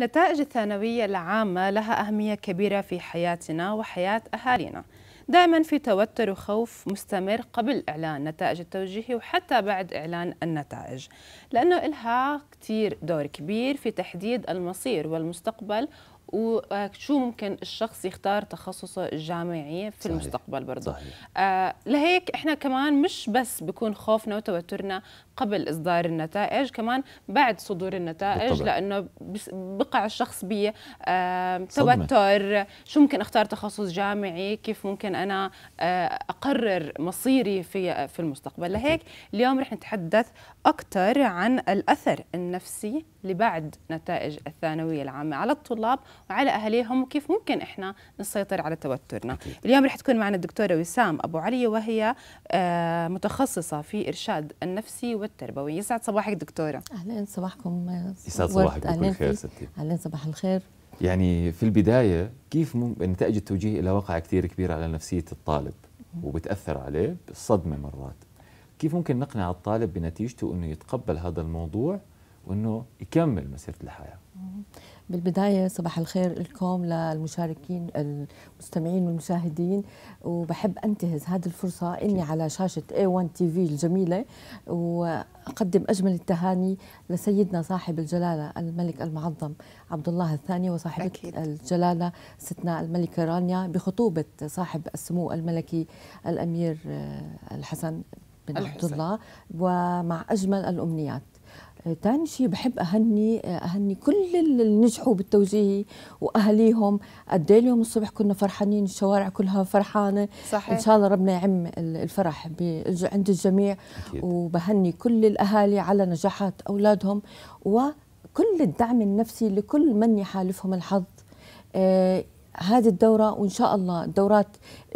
نتائج الثانوية العامة لها أهمية كبيرة في حياتنا وحياة أهالينا دائما في توتر وخوف مستمر قبل إعلان نتائج التوجيهي وحتى بعد إعلان النتائج لأنه إلها كتير دور كبير في تحديد المصير والمستقبل وشو ممكن الشخص يختار تخصصه الجامعي في صحيح. المستقبل برضه صحيح. آه لهيك احنا كمان مش بس بكون خوفنا وتوترنا قبل اصدار النتائج كمان بعد صدور النتائج بالطبع. لانه بقع الشخص ب آه توتر شو ممكن اختار تخصص جامعي كيف ممكن انا آه اقرر مصيري في آه، في المستقبل لهيك اليوم رح نتحدث اكثر عن الاثر النفسي لبعد نتائج الثانويه العامه على الطلاب وعلى اهاليهم وكيف ممكن احنا نسيطر على توترنا أكيد. اليوم رح تكون معنا الدكتوره وسام ابو علي وهي آه، متخصصه في ارشاد النفسي والتربوي يسعد صباحك دكتوره اهلا صباحكم آه، يسعد صباحك بكل خير ستي اهلا صباح الخير يعني في البدايه كيف ممكن نتائج التوجيه الى واقع كثير كبير على نفسيه الطالب وبتاثر عليه بالصدمه مرات كيف ممكن نقنع الطالب بنتيجته انه يتقبل هذا الموضوع وانه يكمل مسيره الحياه بالبداية صباح الخير لكم للمشاركين المستمعين والمشاهدين وبحب أنتهز هذه الفرصة أني على شاشة A1 TV الجميلة وأقدم أجمل التهاني لسيدنا صاحب الجلالة الملك المعظم عبد الله الثاني وصاحبة الجلالة ستنا الملكة رانيا بخطوبة صاحب السمو الملكي الأمير آه، الحسن بن عبد الله ومع أجمل الأمنيات ثاني شيء بحب أهني أهني كل اللي نجحوا بالتوجيهي وأهاليهم قد إيه اليوم الصبح كنا فرحانين الشوارع كلها فرحانة صحيح. إن شاء الله ربنا يعم الفرح عند الجميع أكيد. وبهني كل الأهالي على نجاحات أولادهم وكل الدعم النفسي لكل من يحالفهم الحظ آه هذه الدورة وإن شاء الله الدورات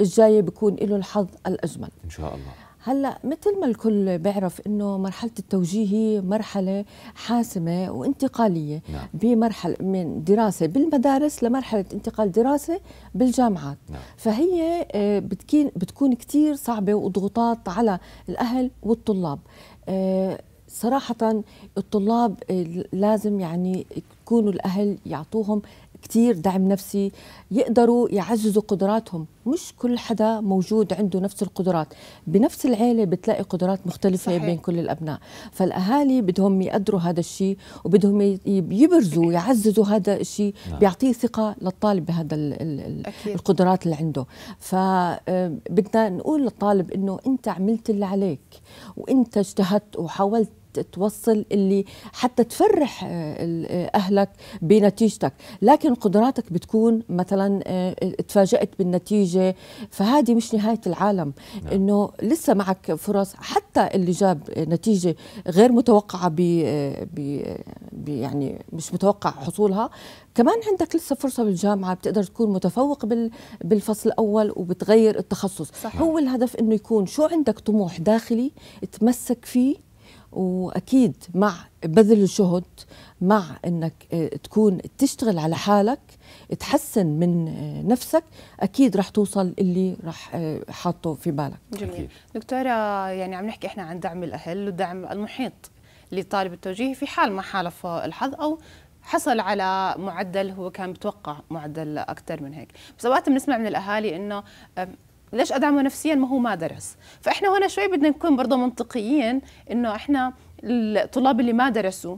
الجاية بكون له الحظ الأجمل إن شاء الله هلا مثل ما الكل بيعرف انه مرحله التوجيه هي مرحله حاسمه وانتقاليه نعم. بمرحله من دراسه بالمدارس لمرحله انتقال دراسه بالجامعات نعم. فهي آه، بتكون بتكون كثير صعبه وضغوطات على الاهل والطلاب آه، صراحه الطلاب آه، لازم يعني يكونوا الاهل يعطوهم كتير دعم نفسي يقدروا يعززوا قدراتهم مش كل حدا موجود عنده نفس القدرات بنفس العيلة بتلاقي قدرات مختلفة صحيح. بين كل الأبناء فالأهالي بدهم يقدروا هذا الشيء وبدهم يبرزوا يعززوا هذا الشيء نعم. بيعطيه ثقة للطالب بهذا أكيد. القدرات اللي عنده فبدنا آه، نقول للطالب أنه أنت عملت اللي عليك وأنت اجتهدت وحاولت توصل اللي حتى تفرح آه، آه، اهلك بنتيجتك لكن قدراتك بتكون مثلا آه، تفاجات بالنتيجه فهذه مش نهايه العالم نعم. انه لسه معك فرص حتى اللي جاب نتيجه غير متوقعه ب يعني مش متوقع حصولها كمان عندك لسه فرصه بالجامعه بتقدر تكون متفوق بالفصل الاول وبتغير التخصص صحيح. هو الهدف انه يكون شو عندك طموح داخلي تمسك فيه واكيد مع بذل الجهد مع انك آه، تكون تشتغل على حالك تحسن من آه، نفسك اكيد رح توصل اللي رح آه، حاطه في بالك جميل دكتوره يعني عم نحكي احنا عن دعم الاهل ودعم المحيط لطالب التوجيه في حال ما حالف الحظ او حصل على معدل هو كان متوقع معدل اكثر من هيك بس اوقات بنسمع من الاهالي انه ليش ادعمه نفسيا ما هو ما درس فاحنا هنا شوي بدنا نكون برضه منطقيين انه احنا الطلاب اللي ما درسوا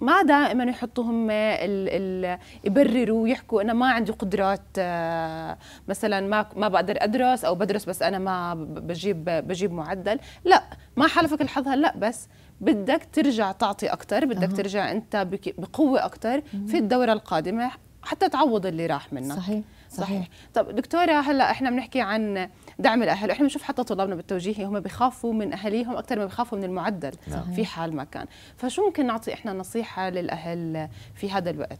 ما دائما يحطوا هم ال ال يبرروا ويحكوا انا ما عندي قدرات آه، مثلا ما ما بقدر ادرس او بدرس بس انا ما بجيب بجيب معدل لا ما حالفك الحظ هلا بس بدك ترجع تعطي اكثر بدك أه. ترجع انت بقوه اكثر في الدوره القادمه حتى تعوض اللي راح منك صحيح صحيح طب دكتوره هلا احنا بنحكي عن دعم الاهل احنا بنشوف حتى طلابنا بالتوجيهي هم بخافوا من اهاليهم اكثر ما بخافوا من المعدل نعم. صحيح. في حال ما كان فشو ممكن نعطي احنا نصيحه للاهل في هذا الوقت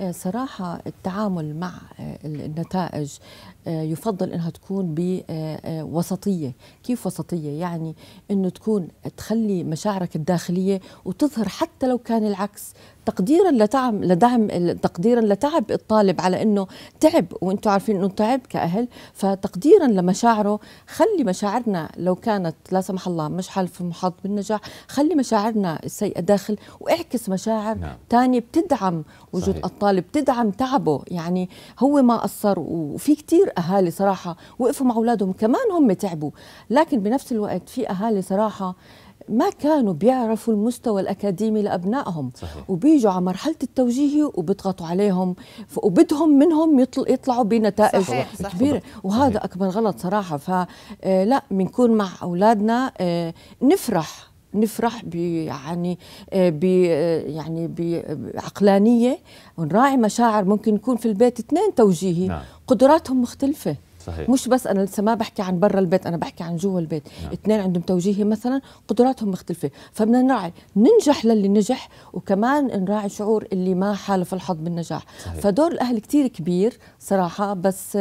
آه، صراحة التعامل مع آه، النتائج آه، يفضل انها تكون بوسطية، كيف وسطية؟ يعني انه تكون تخلي مشاعرك الداخلية وتظهر حتى لو كان العكس، تقديرا لتعب لدعم تقديرا لتعب الطالب على انه تعب وانتم عارفين انه تعب كاهل فتقديرا لمشاعره خلي مشاعرنا لو كانت لا سمح الله مش حالف محاط بالنجاح خلي مشاعرنا السيئه داخل واعكس مشاعر نعم. تانية بتدعم وجود صحيح. الطالب بتدعم تعبه يعني هو ما قصر وفي كتير اهالي صراحه وقفوا مع اولادهم كمان هم تعبوا لكن بنفس الوقت في اهالي صراحه ما كانوا بيعرفوا المستوى الاكاديمي لابنائهم صحيح. وبيجوا على مرحله التوجيهي وبيضغطوا عليهم وبدهم منهم يطل يطلعوا بنتائج صحيح. كبيره صحيح. وهذا صحيح. اكبر غلط صراحه فلا آه، بنكون مع اولادنا آه، نفرح نفرح ب يعني آه، ب يعني بعقلانيه ونراعي مشاعر ممكن يكون في البيت اثنين توجيهي نعم. قدراتهم مختلفه صحيح. مش بس انا لسه ما بحكي عن برا البيت انا بحكي عن جوا البيت نعم. اثنين عندهم توجيهي مثلا قدراتهم مختلفه فبدنا نراعي ننجح للي نجح وكمان نراعي شعور اللي ما حالف الحظ بالنجاح صحيح. فدور الاهل كثير كبير صراحه بس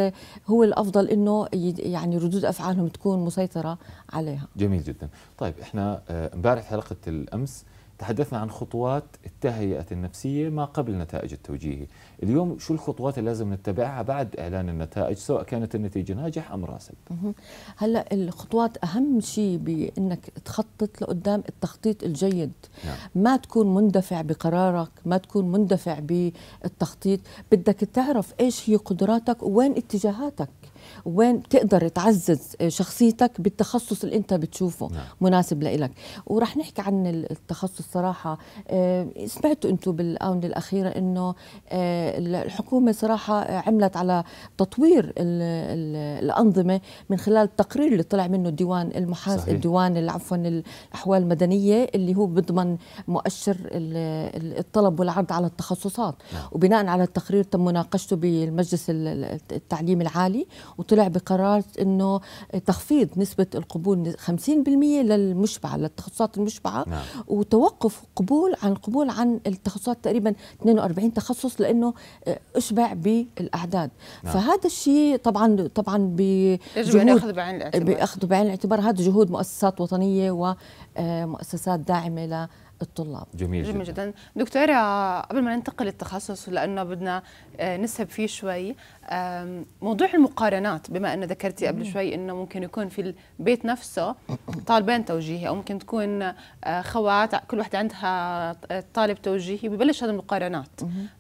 هو الافضل انه يعني ردود افعالهم تكون مسيطره عليها جميل جدا طيب احنا آه، امبارح حلقه الامس تحدثنا عن خطوات التهيئة النفسية ما قبل نتائج التوجيهي اليوم شو الخطوات اللي لازم نتبعها بعد إعلان النتائج سواء كانت النتيجة ناجح أم راسب هلأ الخطوات أهم شيء بأنك تخطط لقدام التخطيط الجيد نعم. ما تكون مندفع بقرارك ما تكون مندفع بالتخطيط بدك تعرف إيش هي قدراتك ووين اتجاهاتك وين تقدر تعزز شخصيتك بالتخصص اللي انت بتشوفه نعم. مناسب لإلك ورح نحكي عن التخصص صراحة آه، سمعتوا انتم بالآونة الأخيرة انه آه، الحكومة صراحة عملت على تطوير الأنظمة من خلال التقرير اللي طلع منه الديوان المحاس الديوان عفوا الأحوال المدنية اللي هو بضمن مؤشر الطلب والعرض على التخصصات نعم. وبناء على التقرير تم مناقشته بالمجلس التعليم العالي طلع بقرار انه تخفيض نسبه القبول 50% للمشبعه للتخصصات المشبعه نعم. وتوقف قبول عن القبول عن التخصصات تقريبا 42 تخصص لانه اشبع بالاعداد نعم. فهذا الشيء طبعا طبعا بجهود بعين الاعتبار بعين الاعتبار هذا جهود مؤسسات وطنيه ومؤسسات داعمه الطلاب جميل, جميل جدا. جدا دكتورة قبل ما ننتقل للتخصص لأنه بدنا آه، نسهب فيه شوي موضوع المقارنات بما أن ذكرتي قبل شوي أنه ممكن يكون في البيت نفسه طالبين توجيهي أو ممكن تكون آه، خوات كل واحدة عندها طالب توجيهي ببلش هذه المقارنات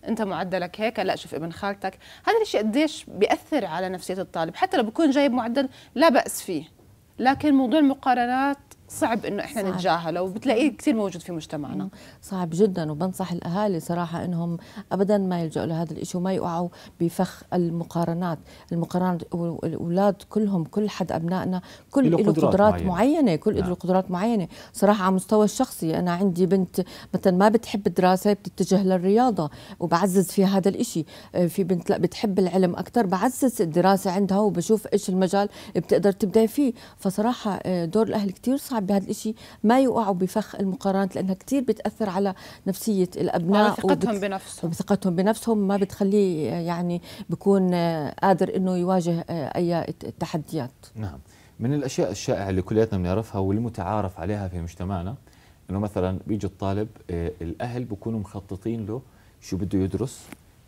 أنت معدلك هيك لا شوف ابن خالتك هذا الشيء قديش بيأثر على نفسية الطالب حتى لو بكون جايب معدل لا بأس فيه لكن موضوع المقارنات صعب انه احنا صعب. نتجاهله وبتلاقيه كثير موجود في مجتمعنا صعب جدا وبنصح الاهالي صراحه انهم ابدا ما يلجأوا لهذا الشيء وما يقعوا بفخ المقارنات المقارنات الاولاد كلهم كل حد ابنائنا كل له قدرات, قدرات معينة. معينه كل نعم. له قدرات معينه صراحه على مستوى الشخصي انا عندي بنت مثلا ما بتحب الدراسه بتتجه للرياضه وبعزز في هذا الشيء آه، في بنت لا بتحب العلم اكثر بعزز الدراسه عندها وبشوف ايش المجال بتقدر تبدا فيه فصراحه آه، دور الاهل كثير صعب الشعب بهذا الشيء ما يوقعوا بفخ المقارنات لانها كثير بتاثر على نفسيه الابناء وثقتهم وبت... بنفسهم وثقتهم بنفسهم ما بتخليه يعني بيكون قادر انه يواجه آه، اي تحديات نعم من الاشياء الشائعه اللي كلياتنا بنعرفها والمتعارف عليها في مجتمعنا انه مثلا بيجي الطالب آه، الاهل بيكونوا مخططين له شو بده يدرس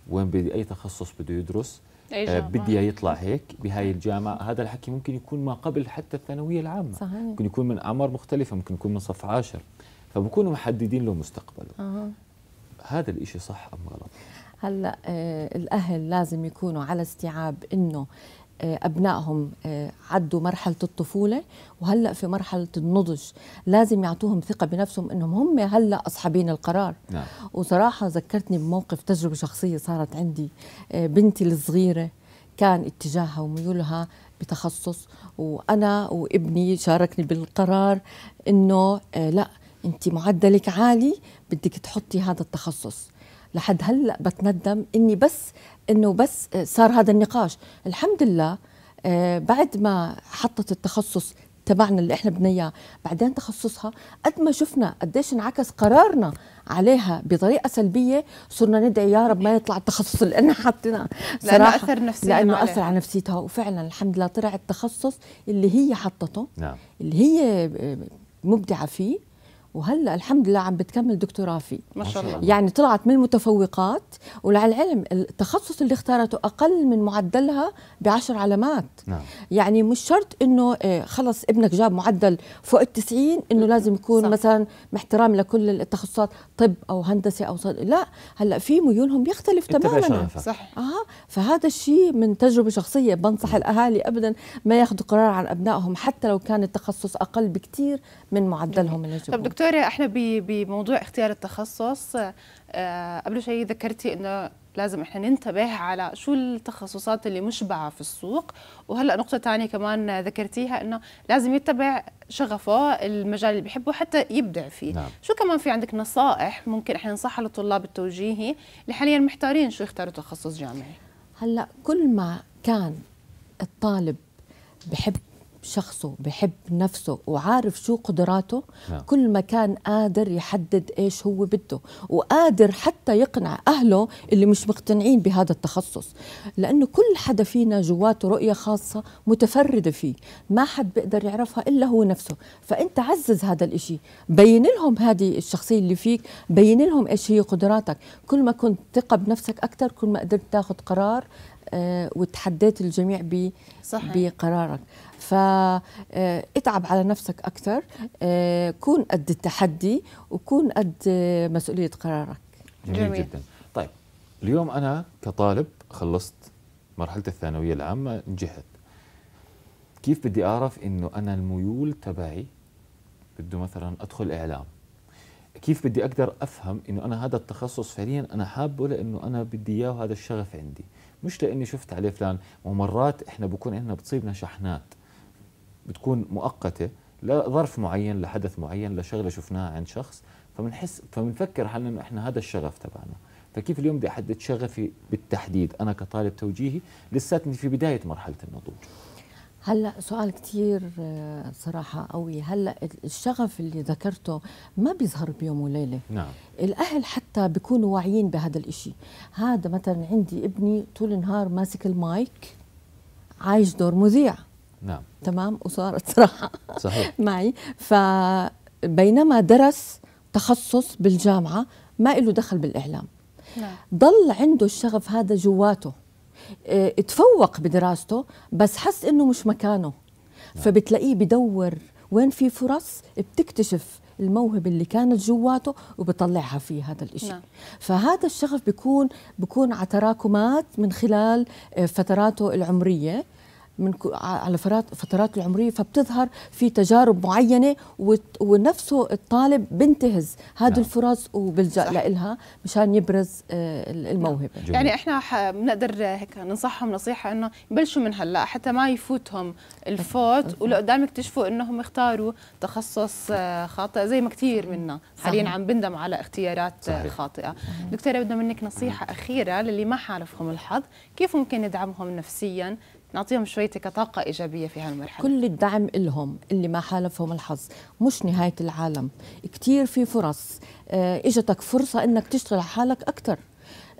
وين بدي اي تخصص بده يدرس آه، بدي اياه يطلع هيك بهاي الجامعه هذا الحكي ممكن يكون ما قبل حتى الثانويه العامه صحيح. ممكن يكون من اعمار مختلفه ممكن يكون من صف عاشر فبكونوا محددين له مستقبله أه. هذا الإشي صح ام غلط هلا آه الاهل لازم يكونوا على استيعاب انه آه، ابنائهم آه، عدوا مرحله الطفوله وهلا في مرحله النضج لازم يعطوهم ثقه بنفسهم انهم هم هلا اصحابين القرار نعم. وصراحه ذكرتني بموقف تجربه شخصيه صارت عندي آه، بنتي الصغيره كان اتجاهها وميولها بتخصص وانا وابني شاركني بالقرار انه لا انت معدلك عالي بدك تحطي هذا التخصص لحد هلا بتندم اني بس انه بس صار هذا النقاش الحمد لله آه، بعد ما حطت التخصص تبعنا اللي احنا بدنا اياه بعدين تخصصها قد ما شفنا قديش انعكس قرارنا عليها بطريقه سلبيه صرنا ندعي يا رب ما يطلع التخصص اللي انا حاطينه لانه اثر نفسيا لانه عليها. اثر على نفسيتها وفعلا الحمد لله طلع التخصص اللي هي حطته نعم. اللي هي مبدعه فيه وهلا الحمد لله عم بتكمل دكتوراه فيه ما شاء الله يعني طلعت من المتفوقات ولعلم التخصص اللي اختارته اقل من معدلها بعشر علامات نعم. يعني مش شرط انه آه، خلص ابنك جاب معدل فوق التسعين انه لازم يكون صح. مثلا محترام لكل التخصصات طب او هندسه او صد... لا هلا في ميولهم يختلف تماما صح اه فهذا الشيء من تجربه شخصيه بنصح نعم. الاهالي ابدا ما ياخذوا قرار عن ابنائهم حتى لو كان التخصص اقل بكثير من معدلهم اللي طب دكتور دكتورة احنا بموضوع اختيار التخصص آه، قبل شيء ذكرتي انه لازم احنا ننتبه على شو التخصصات اللي مشبعه في السوق وهلا نقطه ثانيه كمان ذكرتيها انه لازم يتبع شغفه المجال اللي بيحبه حتى يبدع فيه نعم. شو كمان في عندك نصائح ممكن احنا ننصحها للطلاب التوجيهي اللي حاليا محتارين شو يختاروا تخصص جامعي هلا كل ما كان الطالب بحب شخصه بحب نفسه وعارف شو قدراته نعم. كل ما كان قادر يحدد ايش هو بده وقادر حتى يقنع اهله اللي مش مقتنعين بهذا التخصص لانه كل حدا فينا جواته رؤيه خاصه متفرده فيه ما حد بيقدر يعرفها الا هو نفسه فانت عزز هذا الإشي بين لهم هذه الشخصيه اللي فيك بين لهم ايش هي قدراتك كل ما كنت ثقه بنفسك اكثر كل ما قدرت تاخذ قرار آه، وتحديت الجميع بقرارك فاتعب آه، على نفسك اكثر آه، كون قد التحدي وكون قد مسؤوليه قرارك جميل, جميل. جدا طيب اليوم انا كطالب خلصت مرحله الثانويه العامه نجحت كيف بدي اعرف انه انا الميول تبعي بده مثلا ادخل اعلام كيف بدي اقدر افهم انه انا هذا التخصص فعليا انا حابه لانه انا بدي اياه وهذا الشغف عندي مش لاني شفت عليه فلان ومرات احنا بكون عندنا بتصيبنا شحنات بتكون مؤقته لظرف معين لحدث معين لشغله شفناها عند شخص فبنحس فبنفكر حالنا انه احنا هذا الشغف تبعنا فكيف اليوم بدي احدد شغفي بالتحديد انا كطالب توجيهي لساتني في بدايه مرحله النضوج هلا سؤال كثير آه، صراحه قوي هلا الشغف اللي ذكرته ما بيظهر بيوم وليله نعم الاهل حتى بيكونوا واعيين بهذا الإشي هذا مثلا عندي ابني طول النهار ماسك المايك عايش دور مذيع نعم تمام وصارت صراحه صحيح معي فبينما درس تخصص بالجامعه ما له دخل بالاعلام نعم ضل عنده الشغف هذا جواته آه، تفوق بدراسته بس حس انه مش مكانه نعم. فبتلاقيه بدور وين في فرص بتكتشف الموهبة اللي كانت جواته وبطلعها في هذا الإشي نعم. فهذا الشغف بيكون بيكون على تراكمات من خلال آه، فتراته العمرية من على فترات العمرية فبتظهر في تجارب معينة ونفسه الطالب بنتهز هذه نعم. الفرص وبلجأ لها مشان يبرز آه، الموهبة نعم. يعني احنا بنقدر هيك ننصحهم نصيحة انه يبلشوا من هلا حتى ما يفوتهم الفوت ولقدام يكتشفوا انهم اختاروا تخصص آه، خاطئ زي ما كثير منا حاليا عم بندم على اختيارات صحيح. خاطئة دكتورة بدنا منك نصيحة أخيرة للي ما حالفهم الحظ كيف ممكن ندعمهم نفسيا نعطيهم شوية كطاقة إيجابية في هالمرحلة كل الدعم لهم اللي ما حالفهم الحظ مش نهاية العالم كتير في فرص آه، إجتك فرصة أنك تشتغل على حالك أكتر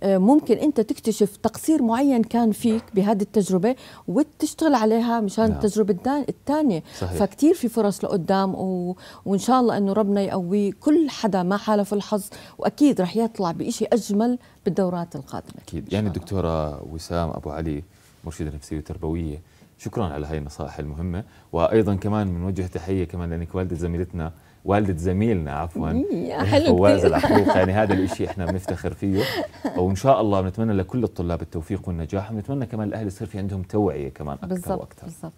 آه، ممكن انت تكتشف تقصير معين كان فيك بهذه التجربه وتشتغل عليها مشان نعم. التجربه الثانيه فكتير في فرص لقدام و... وان شاء الله انه ربنا يقويه كل حدا ما حالف الحظ واكيد رح يطلع بشيء اجمل بالدورات القادمه اكيد يعني دكتوره وسام ابو علي مرشده نفسيه وتربويه شكرا على هاي النصائح المهمه وايضا كمان بنوجه تحيه كمان لانك والده زميلتنا والده زميلنا عفوا إيه، فواز العقوق يعني هذا الشيء احنا بنفتخر فيه وان شاء الله بنتمنى لكل الطلاب التوفيق والنجاح ونتمنى كمان الاهل يصير في عندهم توعيه كمان اكثر بالزبط واكثر بالضبط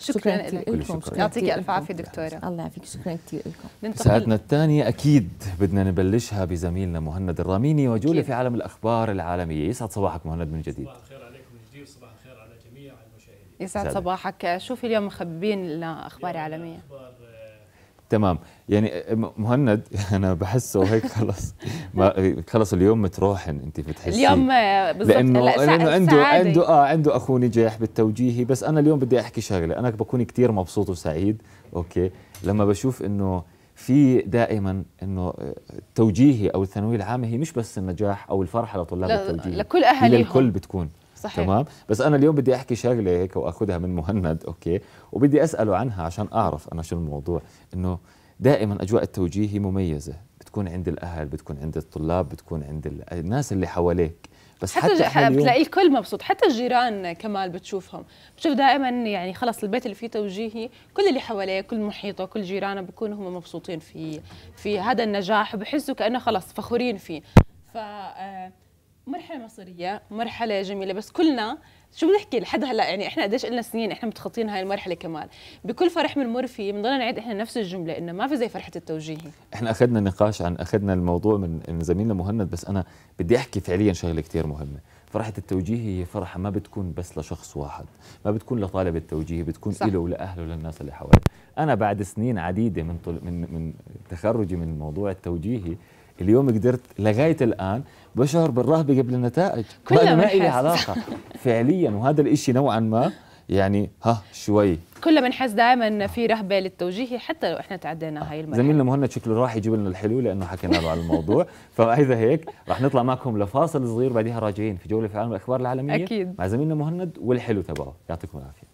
شكرا, شكرا لكم يعطيك الف عافيه دكتوره الله يعافيك شكرا كثير لكم ساعتنا الثانيه اكيد بدنا نبلشها بزميلنا مهند الراميني وجوله في عالم الاخبار العالميه يسعد صباحك مهند من جديد صباح يسعد صباحك شوفي اليوم مخبين الاخبار اخبار آه، تمام يعني آه، مهند انا بحسه هيك خلص ما خلص اليوم متروحن انت بتحسي اليوم آه، بالضبط لانه لا لانه عنده سعادة. عنده اه عنده اخو نجاح بالتوجيهي بس انا اليوم بدي احكي شغله انا بكون كثير مبسوط وسعيد اوكي لما بشوف انه في دائما انه التوجيهي او الثانويه العامه هي مش بس النجاح او الفرحه لطلاب التوجيهي لكل اهاليهم للكل بتكون صحيح. تمام بس انا اليوم بدي احكي شغله هيك واخذها من مهند اوكي وبدي اساله عنها عشان اعرف انا شو الموضوع انه دائما اجواء التوجيه مميزه بتكون عند الاهل بتكون عند الطلاب بتكون عند الناس اللي حواليك بس حتى, حتى بتلاقي الكل مبسوط حتى الجيران كمال بتشوفهم بتشوف دائما يعني خلص البيت اللي فيه توجيهي كل اللي حواليه كل محيطه كل جيرانه بيكونوا هم مبسوطين في في هذا النجاح وبحسوا كانه خلص فخورين فيه ف آه، مرحله مصيريه مرحله جميله بس كلنا شو بنحكي لحد هلا يعني احنا قديش قلنا سنين احنا متخطين هاي المرحله كمان بكل فرح بنمر فيه بنضل نعيد احنا نفس الجمله انه ما في زي فرحه التوجيهي احنا اخذنا نقاش عن اخذنا الموضوع من, من زميلنا مهند بس انا بدي احكي فعليا شغله كثير مهمه فرحة التوجيهي هي فرحة ما بتكون بس لشخص واحد ما بتكون لطالب التوجيهي بتكون صح. له ولأهله وللناس اللي حواليه أنا بعد سنين عديدة من, طل... من من تخرجي من موضوع التوجيهي اليوم قدرت لغايه الان بشعر بالرهبه قبل النتائج كلها ما لي علاقه فعليا وهذا الإشي نوعا ما يعني ها شوي كلها بنحس دائما في رهبه للتوجيه حتى لو احنا تعدينا هاي المرحله زميلنا مهند شكله راح يجيب لنا الحلو لانه حكينا له عن الموضوع فاذا هيك راح نطلع معكم لفاصل صغير بعدها راجعين في جوله في عالم الاخبار العالميه اكيد مع زميلنا مهند والحلو تبعه يعطيكم العافيه